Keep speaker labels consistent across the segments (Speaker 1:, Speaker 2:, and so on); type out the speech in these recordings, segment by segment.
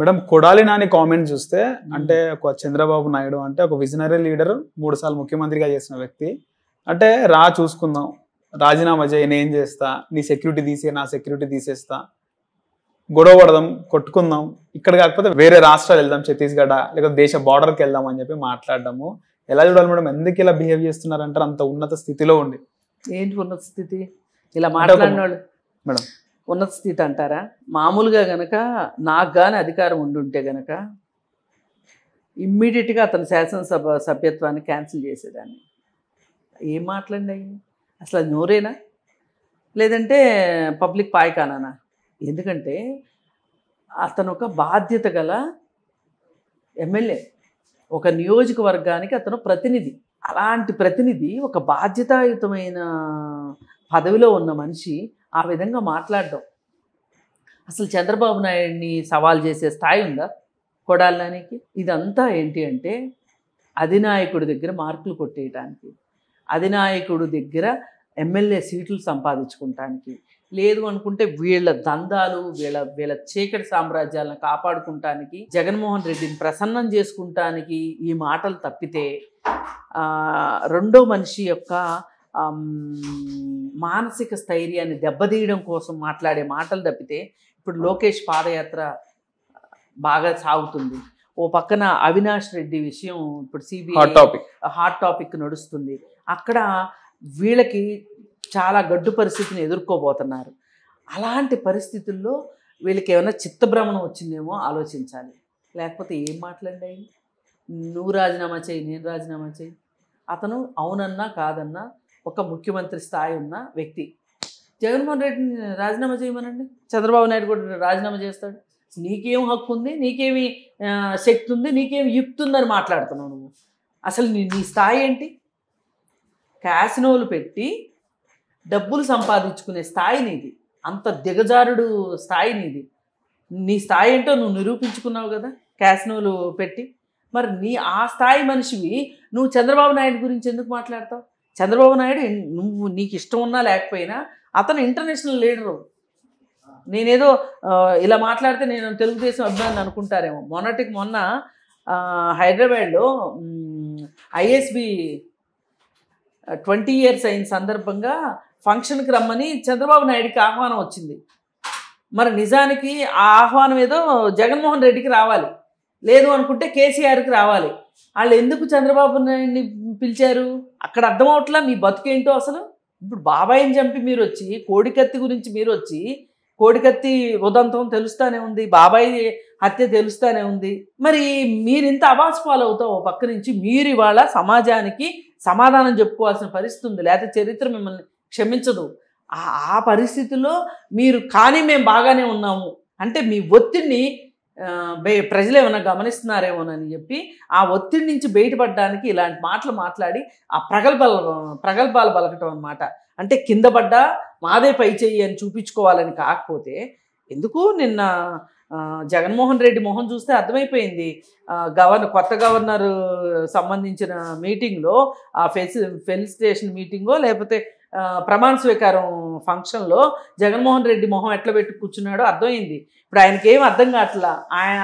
Speaker 1: madam Kodali Nani comment చూస్తే అంటే ఒక చంద్రబాబు నాయుడు అంటే ఒక విజనరీ లీడర్ మూడు సార్లు ముఖ్యమంత్రిగా చేసిన వ్యక్తి అంటే రా చూసుకుందాం రాజీనామా చేయి నేను చేస్తా నీ సెక్యూరిటీ తీసే నా సెక్యూరిటీ తీసేస్తా గొడవ పడదాం కొట్టుకుందాం ఇక్కడ కాకపోతే వేరే రాష్ట్రాలు వెళ్దాం ఛత్తీస్గఢ లేకపోతే దేశ బార్డర్కి వెళ్దాం అని చెప్పి మాట్లాడడము ఎలా చూడాలి మేడం ఎందుకు ఇలా బిహేవ్ చేస్తున్నారంటారు అంత ఉన్నత స్థితిలో ఉండి ఏంటి ఉన్నత స్థితి ఇలా మాట్లాడిన మేడం ఉన్నత స్థితి అంటారా మామూలుగా గనక నాకు కానీ అధికారం ఉండుంటే గనక ఇమ్మీడియట్గా అతను శాసనసభ సభ్యత్వాన్ని క్యాన్సిల్ చేసేదాన్ని ఏం మాట్లాడండి అసలు అది నోరేనా లేదంటే పబ్లిక్ పాయకానా ఎందుకంటే అతను ఒక బాధ్యత గల ఎమ్మెల్యే ఒక నియోజకవర్గానికి అతను ప్రతినిధి అలాంటి ప్రతినిధి ఒక బాధ్యతాయుతమైన పదవిలో ఉన్న మనిషి ఆ విధంగా మాట్లాడడం అసలు చంద్రబాబు నాయుడిని సవాల్ చేసే స్థాయి ఉందా కొడాలనానికి ఇదంతా ఏంటి అంటే అధినాయకుడి దగ్గర మార్కులు కొట్టేయటానికి అధినాయకుడి దగ్గర ఎమ్మెల్యే సీట్లు సంపాదించుకుంటానికి లేదు అనుకుంటే వీళ్ళ దందాలు వీళ్ళ వీళ్ళ చీకటి సామ్రాజ్యాలను కాపాడుకుంటానికి జగన్మోహన్ రెడ్డిని ప్రసన్నం చేసుకుంటానికి ఈ మాటలు తప్పితే రెండో మనిషి యొక్క మానసిక స్థైర్యాన్ని దెబ్బతీయడం కోసం మాట్లాడే మాటలు తప్పితే ఇప్పుడు లోకేష్ పాదయాత్ర బాగా సాగుతుంది ఓ పక్కన అవినాష్ రెడ్డి విషయం ఇప్పుడు సిబిఐ హాట్ టాపిక్ నడుస్తుంది అక్కడ వీళ్ళకి చాలా గడ్డు పరిస్థితిని ఎదుర్కోబోతున్నారు అలాంటి పరిస్థితుల్లో వీళ్ళకి ఏమైనా చిత్తభ్రమణం వచ్చిందేమో ఆలోచించాలి లేకపోతే ఏం మాట్లాడాయి నువ్వు రాజీనామా చేయి నేను రాజీనామా చేయి అతను అవునన్నా కాదన్నా ఒక ముఖ్యమంత్రి స్థాయి ఉన్న వ్యక్తి జగన్మోహన్ రెడ్డిని రాజీనామా చేయమనండి చంద్రబాబు నాయుడు కూడా రాజీనామా చేస్తాడు నీకేం హక్కు ఉంది నీకేమి శక్తి ఉంది నీకేమి యుక్తి ఉందని మాట్లాడుతున్నావు నువ్వు అసలు నీ నీ స్థాయి ఏంటి క్యాసినోలు పెట్టి డబ్బులు సంపాదించుకునే స్థాయి నీది అంత దిగజారుడు స్థాయి నీది నీ స్థాయి ఏంటో నువ్వు నిరూపించుకున్నావు కదా క్యాసినోలు పెట్టి మరి నీ ఆ స్థాయి మనిషివి నువ్వు చంద్రబాబు నాయుడు గురించి ఎందుకు మాట్లాడతావు చంద్రబాబు నాయుడు నువ్వు నీకు ఇష్టం ఉన్నా లేకపోయినా అతను ఇంటర్నేషనల్ లీడరు నేనేదో ఇలా మాట్లాడితే నేను తెలుగుదేశం అభిమాని అనుకుంటారేమో మొన్నటికి మొన్న హైదరాబాద్లో ఐఎస్బి ట్వంటీ ఇయర్స్ అయిన సందర్భంగా ఫంక్షన్కి రమ్మని చంద్రబాబు నాయుడికి ఆహ్వానం వచ్చింది మరి నిజానికి ఆ ఆహ్వానం ఏదో జగన్మోహన్ రెడ్డికి రావాలి లేదు అనుకుంటే కేసీఆర్కి రావాలి వాళ్ళు ఎందుకు చంద్రబాబు నాయుడిని పిలిచారు అక్కడ అవట్లా మీ బతుకేంటో అసలు ఇప్పుడు బాబాయిని చంపి మీరు వచ్చి కోడికత్తి గురించి మీరు వచ్చి కోడికత్తి ఉదంతం తెలుస్తూనే ఉంది బాబాయి హత్య తెలుస్తూనే ఉంది మరి మీరు ఇంత అవాస్ పాలవుతా ఓ పక్క నుంచి మీరు ఇవాళ సమాజానికి సమాధానం చెప్పుకోవాల్సిన పరిస్థితి ఉంది లేకపోతే చరిత్ర మిమ్మల్ని క్షమించదు ఆ పరిస్థితిలో మీరు కానీ మేము బాగానే ఉన్నాము అంటే మీ ఒత్తిడిని ప్రజలు ఏమైనా గమనిస్తున్నారేమోనని చెప్పి ఆ ఒత్తిడి నుంచి బయటపడడానికి ఇలాంటి మాటలు మాట్లాడి ఆ ప్రగల్భాలు ప్రగల్భాలు బలకటం అనమాట అంటే కింద పడ్డా మాదే పై చెయ్యి అని చూపించుకోవాలని కాకపోతే ఎందుకు నిన్న జగన్మోహన్ రెడ్డి మొహం చూస్తే అర్థమైపోయింది గవర్నర్ కొత్త గవర్నర్ సంబంధించిన మీటింగ్లో ఆ ఫెల్ ఫెల్ స్టేషన్ మీటింగో లేకపోతే ప్రమాణ స్వీకారం ఫంక్షన్లో జగన్మోహన్ రెడ్డి మొహం ఎట్లా పెట్టి కూర్చున్నాడో అర్థమైంది ఇప్పుడు ఆయనకి ఏం అర్థం కావట్లా ఆయన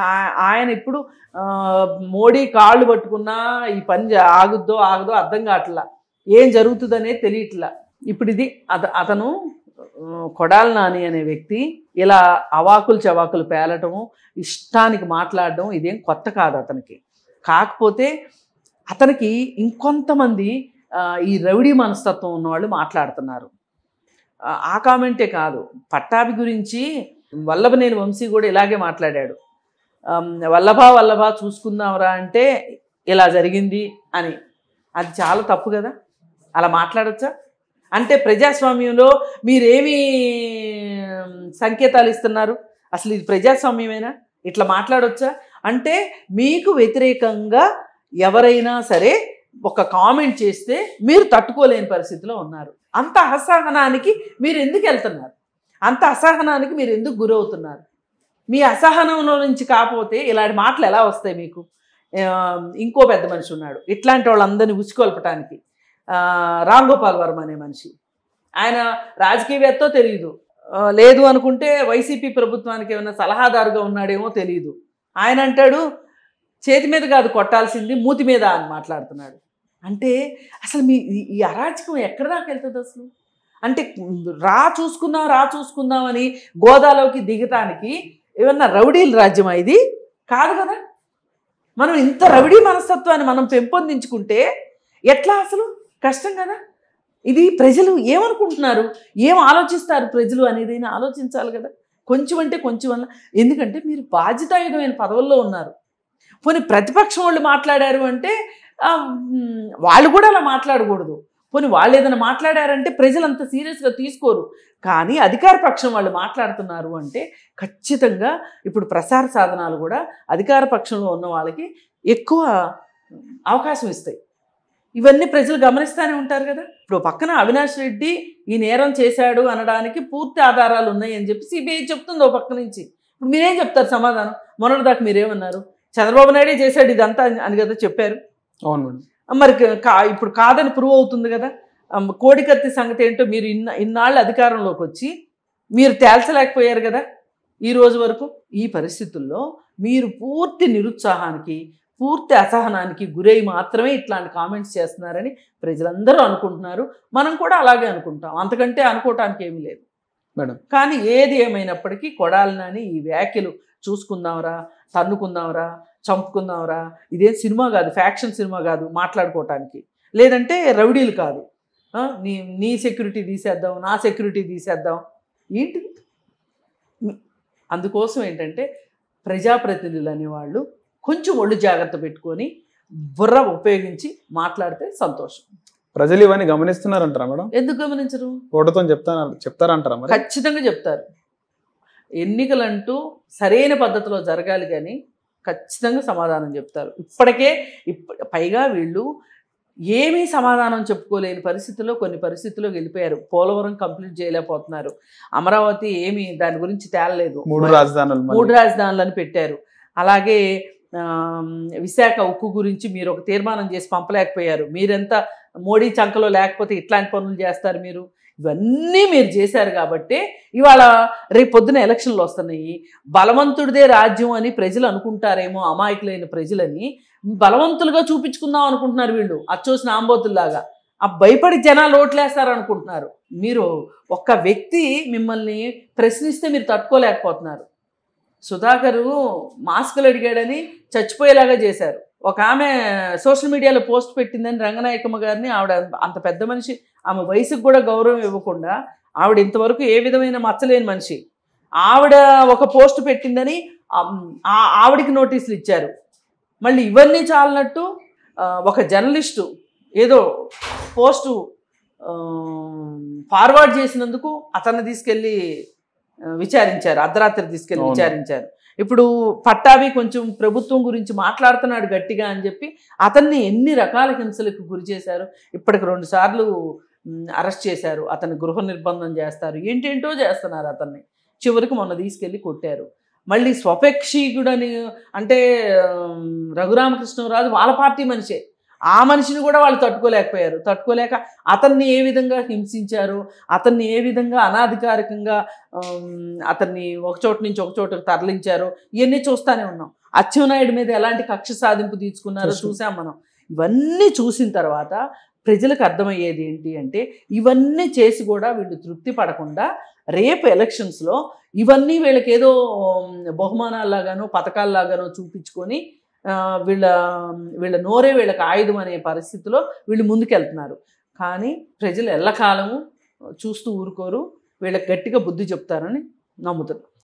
Speaker 1: ఆయన ఇప్పుడు మోడీ కాళ్ళు పట్టుకున్నా ఈ పని ఆగుద్దో ఆగుదో అర్థం కావట్లా ఏం జరుగుతుందనే తెలియట్లా ఇప్పుడు ఇది అత అతను కొడాల నాని అనే వ్యక్తి ఇలా అవాకులు చవాకులు పేలటం ఇష్టానికి మాట్లాడడం ఇదేం కొత్త కాదు అతనికి కాకపోతే అతనికి ఇంకొంతమంది ఈ రౌడీ మనస్తత్వం ఉన్నవాళ్ళు మాట్లాడుతున్నారు ఆ కామెంటే కాదు పట్టాభి గురించి వల్లభనేని వంశీ కూడా ఇలాగే మాట్లాడాడు వల్లభా వల్లభా చూసుకుందాంరా అంటే ఇలా జరిగింది అని అది చాలా తప్పు కదా అలా మాట్లాడచ్చా అంటే ప్రజాస్వామ్యంలో మీరేమి సంకేతాలు ఇస్తున్నారు అసలు ఇది ప్రజాస్వామ్యమేనా ఇట్లా మాట్లాడొచ్చా అంటే మీకు వ్యతిరేకంగా ఎవరైనా సరే ఒక కామెంట్ చేస్తే మీరు తట్టుకోలేని పరిస్థితిలో ఉన్నారు అంత అసహనానికి మీరు ఎందుకు వెళ్తున్నారు అంత అసహనానికి మీరు ఎందుకు గురవుతున్నారు మీ అసహనంలో నుంచి కాకపోతే ఇలాంటి మాటలు ఎలా వస్తాయి మీకు ఇంకో పెద్ద మనిషి ఉన్నాడు ఇట్లాంటి వాళ్ళందరినీ ఉచ్చుకొల్పటానికి రామ్ గోపాల్ వర్మ అనే మనిషి ఆయన రాజకీయవేత్త తెలియదు లేదు అనుకుంటే వైసీపీ ప్రభుత్వానికి ఏమైనా సలహాదారుగా ఉన్నాడేమో తెలియదు ఆయన అంటాడు చేతి మీద కాదు కొట్టాల్సింది మూతి మీద అని మాట్లాడుతున్నాడు అంటే అసలు మీ ఈ అరాచకం ఎక్కడ దాకా వెళ్తుంది అసలు అంటే రా చూసుకుందాం రా చూసుకుందాం అని గోదాలోకి దిగటానికి ఏమన్నా రౌడీల రాజ్యమా ఇది కాదు కదా మనం ఇంత రౌడీ మనస్తత్వాన్ని మనం పెంపొందించుకుంటే ఎట్లా అసలు కష్టం కదా ఇది ప్రజలు ఏమనుకుంటున్నారు ఏం ఆలోచిస్తారు ప్రజలు అనేది ఆలోచించాలి కదా కొంచెం అంటే కొంచెం వల్ల ఎందుకంటే మీరు బాధ్యతాయుతమైన పదవుల్లో ఉన్నారు పోనీ ప్రతిపక్షం వాళ్ళు మాట్లాడారు అంటే వాళ్ళు కూడా అలా మాట్లాడకూడదు పోనీ వాళ్ళు ఏదైనా మాట్లాడారంటే ప్రజలు అంత సీరియస్గా తీసుకోరు కానీ అధికార పక్షం వాళ్ళు మాట్లాడుతున్నారు అంటే ఖచ్చితంగా ఇప్పుడు ప్రసార సాధనాలు కూడా అధికార పక్షంలో ఉన్న వాళ్ళకి ఎక్కువ అవకాశం ఇస్తాయి ఇవన్నీ ప్రజలు గమనిస్తూనే ఉంటారు కదా ఇప్పుడు పక్కన అవినాష్ రెడ్డి ఈ నేరం చేశాడు అనడానికి పూర్తి ఆధారాలు ఉన్నాయి అని చెప్పి సిబిఐ చెప్తుంది ఓ పక్క నుంచి ఇప్పుడు మీరేం చెప్తారు సమాధానం మొన్నటిదాకా మీరేమన్నారు చంద్రబాబు నాయుడే చేశాడు ఇదంతా అని కదా చెప్పారు అవును మరి కా ఇప్పుడు కాదని ప్రూవ్ అవుతుంది కదా కోడికత్తి సంగతి ఏంటో మీరు ఇన్న ఇన్నాళ్ళు అధికారంలోకి వచ్చి మీరు తేల్చలేకపోయారు కదా ఈ రోజు వరకు ఈ పరిస్థితుల్లో మీరు పూర్తి నిరుత్సాహానికి పూర్తి అసహనానికి గురై మాత్రమే ఇట్లాంటి కామెంట్స్ చేస్తున్నారని ప్రజలందరూ అనుకుంటున్నారు మనం కూడా అలాగే అనుకుంటాం అంతకంటే అనుకోవటానికి ఏమీ లేదు మేడం కానీ ఏది ఏమైనప్పటికీ కొడాలని ఈ వ్యాఖ్యలు చూసుకుందాంరా తన్నుకుందాంరా చంపుకుందాంరా ఇదేం సినిమా కాదు ఫ్యాక్షన్ సినిమా కాదు మాట్లాడుకోవటానికి లేదంటే రౌడీలు కాదు నీ నీ సెక్యూరిటీ తీసేద్దాం నా సెక్యూరిటీ తీసేద్దాం ఏంటి అందుకోసం ఏంటంటే ప్రజాప్రతినిధులు అనేవాళ్ళు కొంచెం ఒళ్ళు జాగ్రత్త పెట్టుకొని బుర్ర ఉపయోగించి మాట్లాడితే సంతోషం ప్రజలు ఇవన్నీ గమనిస్తున్నారంటారా మేడం ఎందుకు గమనించరు చెప్తారంటారా ఖచ్చితంగా చెప్తారు ఎన్నికలంటూ సరైన పద్ధతిలో జరగాలి కానీ ఖచ్చితంగా సమాధానం చెప్తారు ఇప్పటికే పైగా వీళ్ళు ఏమీ సమాధానం చెప్పుకోలేని పరిస్థితుల్లో కొన్ని పరిస్థితుల్లో వెళ్ళిపోయారు పోలవరం కంప్లీట్ చేయలేకపోతున్నారు అమరావతి ఏమి దాని గురించి తేలలేదు మూడు రాజధానులు మూడు రాజధానులను పెట్టారు అలాగే విశాఖ ఉక్కు గురించి మీరు ఒక తీర్మానం చేసి పంపలేకపోయారు మీరెంత మోడీ చంకలో లేకపోతే ఇట్లాంటి పనులు చేస్తారు మీరు ఇవన్నీ మీరు చేశారు కాబట్టి ఇవాళ రేపు పొద్దున ఎలక్షన్లు వస్తున్నాయి బలవంతుడిదే రాజ్యం అని ప్రజలు అనుకుంటారేమో అమాయకులైన ప్రజలని బలవంతులుగా చూపించుకుందాం అనుకుంటున్నారు వీళ్ళు అచ్చోసిన ఆంబోతుల్లాగా ఆ భయపడి జనాలు ఓట్లేస్తారు అనుకుంటున్నారు మీరు ఒక్క వ్యక్తి మిమ్మల్ని ప్రశ్నిస్తే మీరు తట్టుకోలేకపోతున్నారు సుధాకరు మాస్కులు అడిగాడని చచ్చిపోయేలాగా చేశారు ఒక ఆమె సోషల్ మీడియాలో పోస్ట్ పెట్టిందని రంగనాయకమ్మ గారిని ఆవిడ అంత పెద్ద మనిషి ఆమె వయసుకు కూడా గౌరవం ఇవ్వకుండా ఆవిడ ఇంతవరకు ఏ విధమైన మచ్చలేని మనిషి ఆవిడ ఒక పోస్ట్ పెట్టిందని ఆవిడికి నోటీసులు ఇచ్చారు మళ్ళీ ఇవన్నీ చాలినట్టు ఒక జర్నలిస్టు ఏదో పోస్టు ఫార్వర్డ్ చేసినందుకు అతన్ని తీసుకెళ్ళి విచారించారు అర్ధరాత్రి తీసుకెళ్ళి విచారించారు ఇప్పుడు పట్టాభి కొంచెం ప్రభుత్వం గురించి మాట్లాడుతున్నాడు గట్టిగా అని చెప్పి అతన్ని ఎన్ని రకాల హింసలకు గురి చేశారు ఇప్పటికి రెండు సార్లు అరెస్ట్ చేశారు అతన్ని గృహ నిర్బంధం చేస్తారు ఏంటేంటో చేస్తున్నారు అతన్ని చివరికి మొన్న తీసుకెళ్ళి కొట్టారు మళ్ళీ స్వపేక్షీకుడని అంటే రఘురామకృష్ణరాజు వాళ్ళ పార్టీ మనిషే ఆ మనిషిని కూడా వాళ్ళు తట్టుకోలేకపోయారు తట్టుకోలేక అతన్ని ఏ విధంగా హింసించారు అతన్ని ఏ విధంగా అనాధికారికంగా అతన్ని ఒక చోటు నుంచి ఒక చోటుకు తరలించారు ఇవన్నీ చూస్తూనే ఉన్నాం అచ్చెన్నాయుడు మీద ఎలాంటి కక్ష సాధింపు తీసుకున్నారో చూసాం మనం ఇవన్నీ చూసిన తర్వాత ప్రజలకు అర్థమయ్యేది ఏంటి అంటే ఇవన్నీ చేసి కూడా వీళ్ళు తృప్తి పడకుండా రేపు ఎలక్షన్స్లో ఇవన్నీ వీళ్ళకి ఏదో బహుమానాల్లాగానో పథకాల్లాగానో చూపించుకొని వీళ్ళ వీళ్ళ నోరే వీళ్ళకి ఆయుధం అనే పరిస్థితిలో వీళ్ళు ముందుకెళ్తున్నారు కానీ ప్రజలు ఎల్లకాలము చూస్తూ ఊరుకోరు వీళ్ళకి గట్టిగా బుద్ధి చెప్తారని నమ్ముతున్నారు